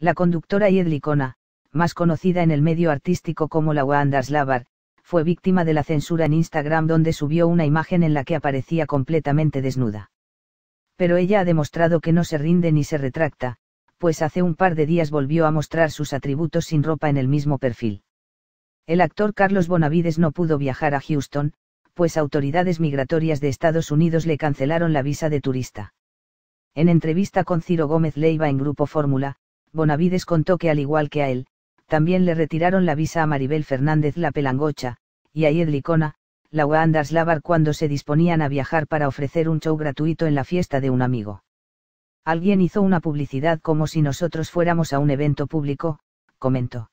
La conductora y más conocida en el medio artístico como la Wanda Slavar, fue víctima de la censura en Instagram donde subió una imagen en la que aparecía completamente desnuda. Pero ella ha demostrado que no se rinde ni se retracta, pues hace un par de días volvió a mostrar sus atributos sin ropa en el mismo perfil. El actor Carlos Bonavides no pudo viajar a Houston, pues autoridades migratorias de Estados Unidos le cancelaron la visa de turista. En entrevista con Ciro Gómez Leiva en Grupo Fórmula, Bonavides contó que al igual que a él, también le retiraron la visa a Maribel Fernández la Pelangocha, y a la la Slavar, cuando se disponían a viajar para ofrecer un show gratuito en la fiesta de un amigo. Alguien hizo una publicidad como si nosotros fuéramos a un evento público, comentó.